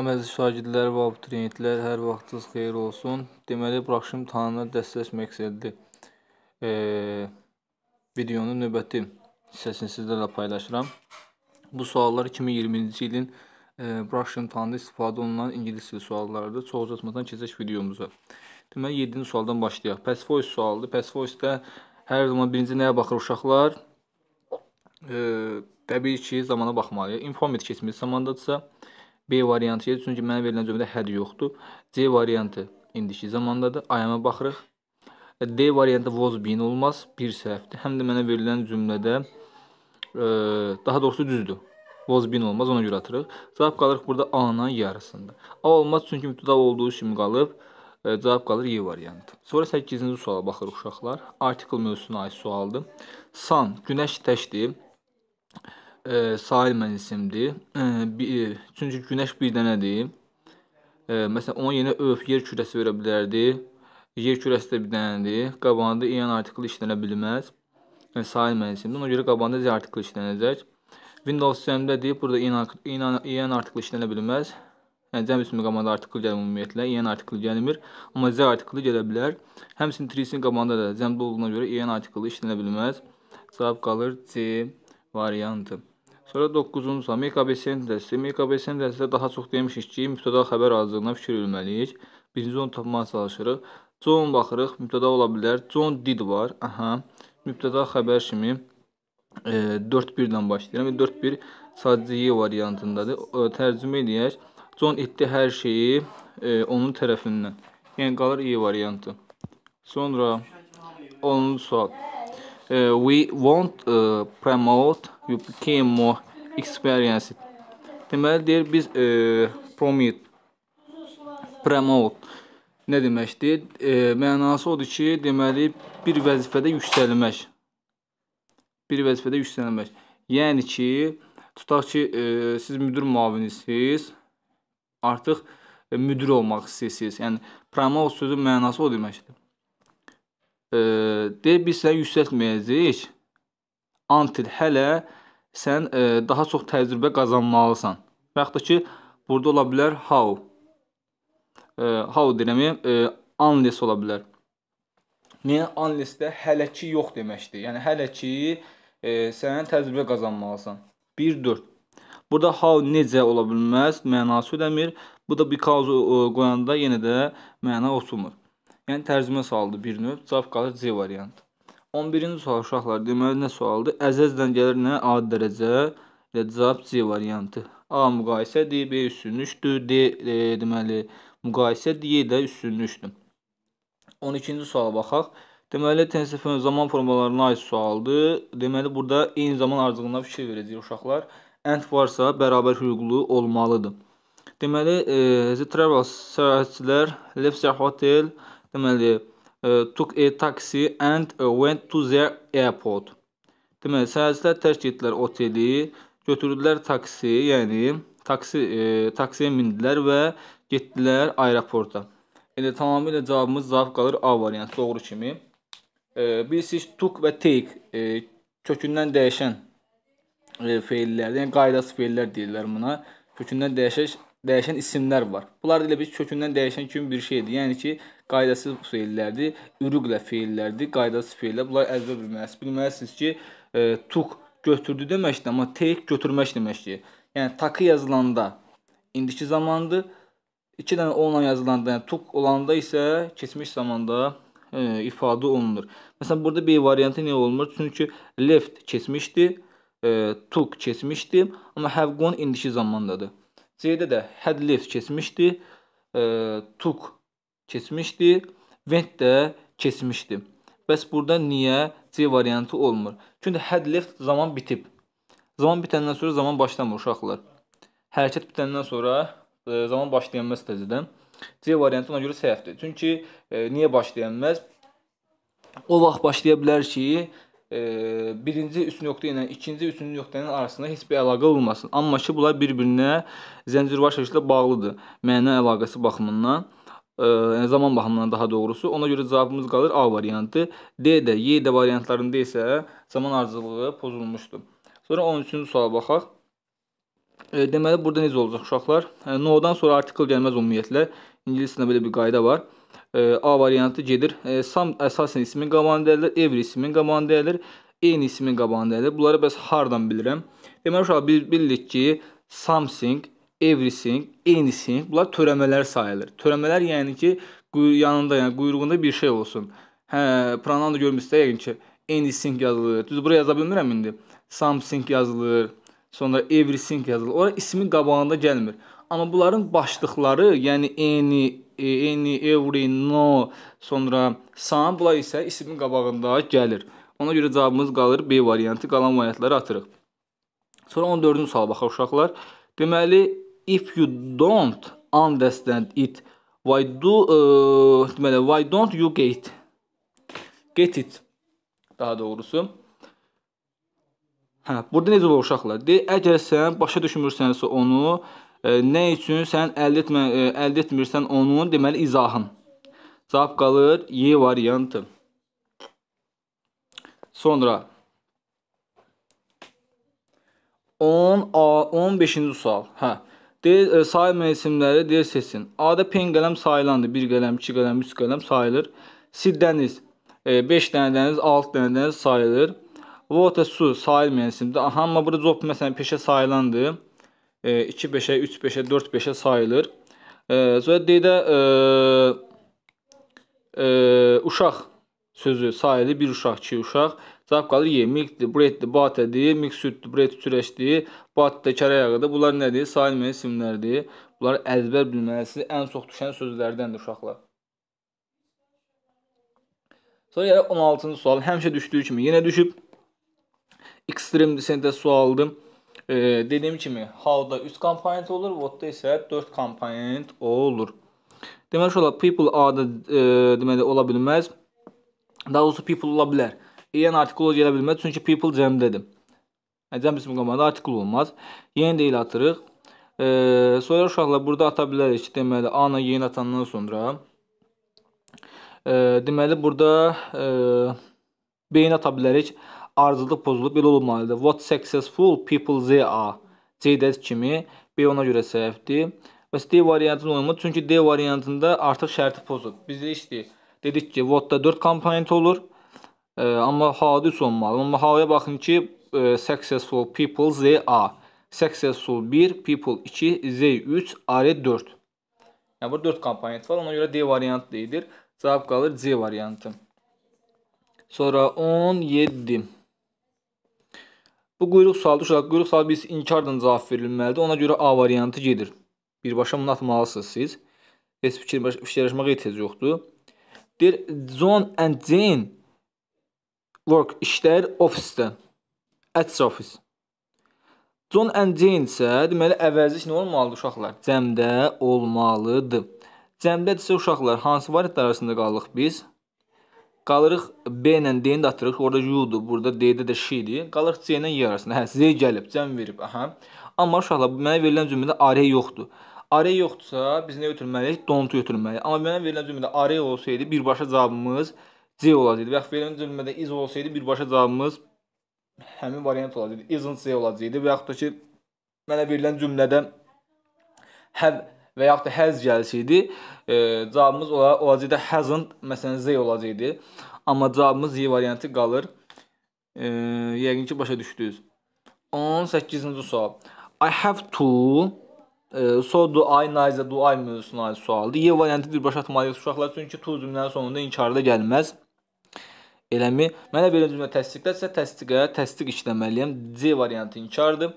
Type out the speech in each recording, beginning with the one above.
Salam əziz şagirdlər və abituriyentlər, hər vaxtınız xeyir olsun. Deməli, buraxılış imtahanına dəstək məqsədli e, videonun növbəti hissəsini sizlərlə paylaşıram. Bu suallar 2020-ci ilin e, buraxılış imtahanında istifadə olunan ingilis dili suallarıdır. Çox uzatmadan keçək videomuza. Deməli, 7-ci sualdan başlayaq. Past voice sualıdır. Past voice-də hər zaman birinci nəyə baxır uşaqlar? E, təbii ki, zamana baxmalıyıq. Informed keçmiş zamandadırsa, e, B variantı gedir, çünki mənə verilən cümlədə həd yoxdur. C variantı indiki zamandadır, ayama baxırıq. E, D variantı was been olmaz, bir səhvdir. Həm də mənə verilən cümlədə, ə, e, daha doğrusu düzdür. Was been olmaz, ona görə atırıq. Cavab qalırıq burada A-nın yarısında. A olmaz, çünki mübtəda olduğu kimi qalıb. Ə, e, cavab qalır Y variantı. Sonra 8-ci suala baxırıq uşaqlar. Artikel mövzusuna aid sualdır. Sun, günəş təkdir e, sahil mən isimdir. E, bir, çünki günəş bir dənədir. E, məsələn, onun yerinə öf yer kürəsi verə bilərdi. Yer kürəsi də bir dənədir. Qabanda iyan artikli işlənə bilməz. Yəni sahil mən isimdir. Ona görə qabanda z artikli işlənəcək. Windows sistemdədir. Burada iyan, iyan, iyan artikli işlənə bilməz. Yəni cəm ismi komanda artikli gəlir ümumiyyətlə, iyan artikli gəlmir, amma z artikli gələ bilər. Həmçinin trisin komanda da cəmdə olduğuna görə iyan artikli işlənə bilməz. Cavab qalır C variantı. Sonra 9-cu MKB sentezisi. MKB sentezisində daha çox demişik ki, mübtəda xəbər aracılığına fikir yürüməliyik. Birinci onu tapmağa çalışırıq. John baxırıq, mübtəda ola bilər. John did var. Aha. Mübtəda xəbər kimi e, 4-1-dən başlayıram. 4-1 yəni sadəcə Y variantındadır. E, tərcümə edək. John etdi hər şeyi e, onun tərəfindən. Yəni qalır Y variantı. Sonra 10-cu sual uh, we won't uh, promote you became more experienced deməli deyir biz uh, promote promote nə deməkdir? E, mənası odur ki, deməli bir vəzifədə yüksəlmək. Bir vəzifədə yüksəlmək. Yəni ki, tutaq ki, e, siz müdir müavinisiz, artıq uh, müdir olmaq istəyirsiniz. Yəni promote sözün mənası o deməkdir e, deyir biz səni yüksəltməyəcəyik. Antil hələ sən e, daha çox təcrübə qazanmalısan. Və yaxud da ki, burada ola bilər how. E, how deyirəmi, e, unless ola bilər. Niyə unless-də hələ ki yox deməkdir. Yəni hələ ki e, sən təcrübə qazanmalısan. 1-4. Burada how necə ola bilməz, mənası ödəmir. Bu da because e, qoyanda yenə də məna oturmur. Yəni tərcümə sualıdır bir növ. Cavab qalır C variantı. 11-ci sual uşaqlar, deməli nə sualdır? Əzəzdən gəlir nə? A dərəcə və cavab C variantı. A müqayisədir, B üstünlükdür, D e, deməli müqayisədir, də üstünlükdür. 12-ci suala baxaq. Deməli, tensifin zaman formalarına aid sualdır. Deməli, burada eyni zaman aracılığına fikir verəcəyik uşaqlar. Ənd varsa, bərabər hüquqlu olmalıdır. Deməli, e, The Travels səyahətçilər, Left Hotel, Deməli, e, took a e taxi and e, went to the airport. Deməli, səyahətçilər tərk etdilər oteli, götürdülər taksi, yəni taksi e, taksiyə mindilər və getdilər aeroporta. Yəni tamamilə cavabımız cavab qalır A variantı doğru kimi. E, bilirsiniz took və take e, kökündən dəyişən e, feillərdir. Yəni qaydası feillər deyirlər buna. Kökündən dəyişək dəyişən isimlər var. Bunlar elə bir kökündən dəyişən kimi bir şeydir. Yəni ki, qaydasız feillərdir, ürüqlə feillərdir, qaydasız feillər. Bunlar əzbər bilməlisiniz. Bilməlisiniz ki, e, tuq götürdü deməkdir, amma take götürmək deməkdir. Yəni takı yazılanda indiki zamandır. 2 dənə onla yazılanda, yəni tuq olanda isə keçmiş zamanda e, ifadə olunur. Məsələn, burada B variantı niyə olmur? Çünki left keçmişdi, e, took keçmişdi, amma have gone indiki zamandadır. C-də də Hədlif keçmişdi, e, Tuk keçmişdi, Vent də keçmişdi. Bəs burada niyə C variantı olmur? Çünki Hədlif zaman bitib. Zaman bitəndən sonra zaman başlamır uşaqlar. Hərəkət bitəndən sonra e, zaman başlayanməz təzədən. C variantı ona görə səhvdir. Çünki e, niyə başlayanməz? O vaxt başlaya bilər ki, E, birinci üst nöqtə ilə ikinci üçüncü nöqtənin arasında heç bir əlaqə olmasın. Amma ki, bunlar bir-birinə zəncirvar şəkildə bağlıdır. Məna əlaqəsi baxımından, e, ə, yəni zaman baxımından daha doğrusu. Ona görə cavabımız qalır A variantı. D də, Y də variantlarında isə zaman ardıcılığı pozulmuşdur. Sonra 13-cü suala baxaq. E, deməli, burada necə olacaq uşaqlar? E, No-dan sonra artikel gəlməz ümumiyyətlə. İngilis dilində belə bir qayda var. E, A variantı gedir. E, Sam əsasən ismin qabağını dəyilir, Evri ismin qabağını dəyilir, Eyni ismin qabağını dəyilir. Bunları bəs hardan bilirəm? Deməli uşaqlar biz bilirik ki, Samsung, Everything, Anything bunlar törəmələr sayılır. Törəmələr yəni ki, yanında, yəni quyruğunda bir şey olsun. Hə, pronoun da görmüsünüz yəqin ki, Anything yazılır. Düz bura yaza bilmirəm indi. Something yazılır. Sonra everything yazılır. Ora ismin qabağında gəlmir amma bunların başlıqları, yəni eni, e, eni, evri, no, sonra san, bunlar isə ismin qabağında gəlir. Ona görə cavabımız qalır B variantı, qalan variantları atırıq. Sonra 14-cü suala baxaq uşaqlar. Deməli, if you don't understand it, why do, uh, deməli, why don't you get? Get it, daha doğrusu. Hə, burada necə olur uşaqlar? De, əgər sən başa düşmürsənsə onu, Nə üçün sən əldə, etmə, e, əldə etmirsən onun deməli izahın. Cavab qalır Y variantı. Sonra 10 A 15-ci sual. Hə. Deyir e, say mövsümləri deyir seçsin. A-da pen qələm sayılandır. 1 qələm, 2 qələm, 3 qələm sayılır. Siddəniz 5 e, dənə dəniz, 6 dənə dəniz sayılır. Vota su sayılmayan simdir. Amma bura cop məsələn peşə sayılandır. 2-5-ə, 3-5-ə, 4-5-ə sayılır. Zövdəyə e, də e, e, uşaq sözü sayılı bir uşaq, iki uşaq. Cavab qalır yemikdir, bretdir, batədir, mik süddür, bret sürəşdir, batdə kərə yağıdır. Bunlar nədir? Sayılmayan isimlərdir. Bunlar əzbər bilməlisiniz. Ən çox düşən sözlərdəndir uşaqlar. Sonra yəni 16-cı sual həmişə düşdüyü kimi yenə düşüb. Ekstrem sentez sualıdır. E, dediyim kimi, how-da 3 komponent olur, what-da isə 4 komponent olur. Deməli olar people adı e, deməli ola bilməz. Daha doğrusu people ola bilər. EN artikulu gələ bilməz çünki people cəmdədir. E, cəm ismi qomanda artikul olmaz. Yeni deyil atırıq. E, sonra uşaqlar burada ata bilərik ki, deməli ana yeni atandan sonra e, deməli burada e, Beyinə ata bilərik, ardıcıllıq pozulub belə olmalıdır. What successful people they are. C-də kimi, B ona görə səhvdir. Bəs D variantını olmadı, çünki D variantında artıq şərti pozub. Biz deyişdik, dedik ki, what-da 4 komponent olur, e, amma how-da 3 olmalı. Amma how-ya baxın ki, e, successful people they are. Successful 1, people 2, they 3, are 4. Yəni, burada 4 komponent var, ona görə D variantı deyilir. Cavab qalır C variantı. Sonra 17. Bu quyruq sualıdır. Uşaq quyruq sualı biz inkardan cavab verilməlidir. Ona görə A variantı gedir. Birbaşa bunu atmalısınız siz. Heç fikirləşməyə ehtiyac yoxdur. Deyir John and Jane work işləyir ofisdə. At office. John and Jane isə deməli əvəzlik nə olmalıdır uşaqlar? Cəmdə olmalıdır. Cəmdədirsə uşaqlar hansı variantlar arasında qalırıq biz? Qalırıq B ilə D-ni də atırıq. Orada U-dur, burada D-də də şi-dir. Qalırıq C ilə Y arasında. Hə, Z gəlib, cəm verib. Aha. Amma uşaqlar, mənə verilən cümlədə arə yoxdur. Arə yoxdursa, biz nə götürməliyik? Don't götürməliyik. Amma mənə verilən cümlədə arə olsaydı, birbaşa cavabımız C olacaqdı. Və yaxud verilən cümlədə is olsaydı, birbaşa cavabımız həmin variant olacaqdı. Isn't C olacaqdı. Və yaxud da ki, mənə verilən cümlədə have və yaxud da həz gəlisi idi, e, cavabımız ola, olacaqdı hasn't, məsələn z olacaqdı. Amma cavabımız y variantı qalır. E, yəqin ki başa düşdünüz. 18-ci sual. I have to e, so do I, nice do I mövzusuna aid sualdır. Y variantı bir başa atmalıyıq uşaqlar, çünki to cümlənin sonunda inkarda gəlməz. Eləmi? Mənə belə cümlə təsdiqləsə, təsdiqə təsdiq işləməliyəm. C variantı inkardır.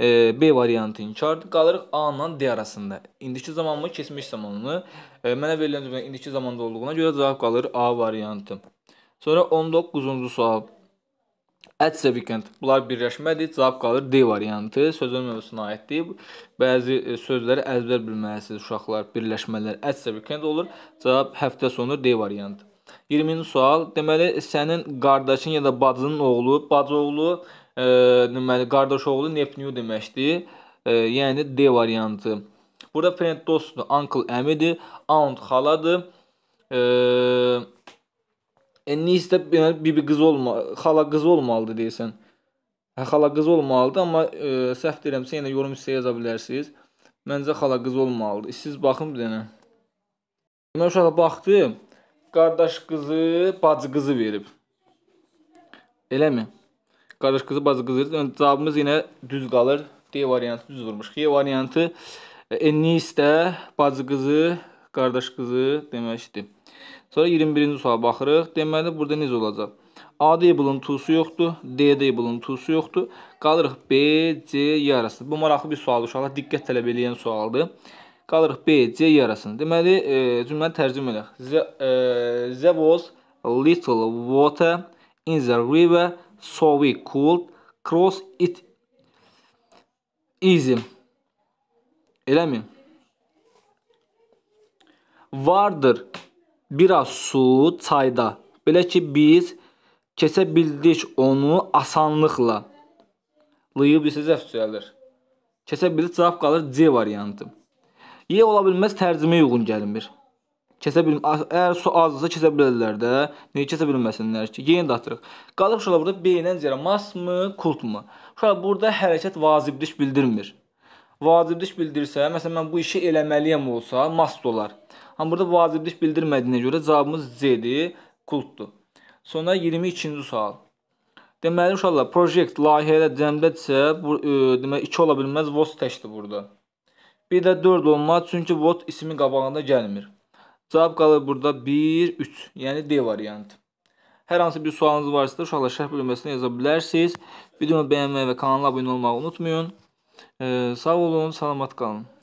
E, B variantı inkardır. Qalırıq A ilə D arasında. İndiki zamanmı, keçmiş zamanmı? E, mənə verilən cümlə indiki zamanda olduğuna görə cavab qalır A variantı. Sonra 19-cu sual. At sevkent. Bunlar birləşmədir. Cavab qalır D variantı. Sözün mövzusuna aiddir. Bəzi e, sözləri əzbər bilməlisiniz uşaqlar. Birləşmələr at sevkent olur. Cavab həftə sonu D variantı. 20-ci sual. Deməli, sənin qardaşın ya da bacının oğlu, bacı oğlu deməli qardaşoğlu Nepnew deməkdir. E, yəni D variantı. Burada parent dostdur, uncle əmidir, aunt xaladır. Eee Ennis də yəni bibi qız olma, xala qız olmalıdı deyəsən. Hə xala qız olmalıdı, amma e, səhv deyirəmsə yenə yəni, yorum hissəyə yaza bilərsiniz. Məncə xala qız olmalıdı. Siz baxın bir dənə. Demək uşaq baxdı, qardaş qızı, bacı qızı verib. Eləmi? qarış qızı, bacı qızı. Cavabımız yenə düz qalır. D variantı düz vurmuş. E variantı Enis də bacı qızı, qardaş qızı deməkdir. Sonra 21-ci suala baxırıq. Deməli, burada necə olacaq? A deyibulun tuğusu yoxdur, D deyibulun tuğusu yoxdur. Qalırıq B, C yarasını. Bu maraqlı bir sualdır uşaqlar, diqqət tələb eləyən sualdır. Qalırıq B, C yarasını. Deməli, e, cümləni tərcümə edək. There, e, there was little water in the river so we could cross it easy. Eləmi? Vardır biraz su çayda. Belə ki biz keçə bildik onu asanlıqla. Lıyıb isə zəhv söyləlir. Keçə bildik cavab qalır C variantı. Y ola bilməz tərcümə uyğun gəlmir. Kəsə bil əgər su azdırsa kəsə bilərlər də. Niyə kəsə bilməsinlər ki? Yenə də atırıq. Qalıb uşaqlar burada B-dən zərə masmı, kultmu? Uşaqlar burada hərəkət vaciblik bildirmir. Vaciblik bildirsə, məsələn mən bu işi eləməliyəm olsa, mast olar. Amma burada vaciblik bildirmədiyinə görə cavabımız C-dir, kultdur. Sonra 22-ci sual. Deməli uşaqlar, project layihədə cəmdədirsə, bu e, demək 2 ola bilməz, vot təkdir burada. Bir də 4 olmaz, çünki vot ismin qabağında gəlmir. Cavab qalır burada 1, 3, yəni D variantı. Hər hansı bir sualınız varsa, uşaqlar şərh bölməsində yaza bilərsiniz. Videonu bəyənməyi və kanala abunə olmağı unutmayın. Ee, sağ olun, salamat qalın.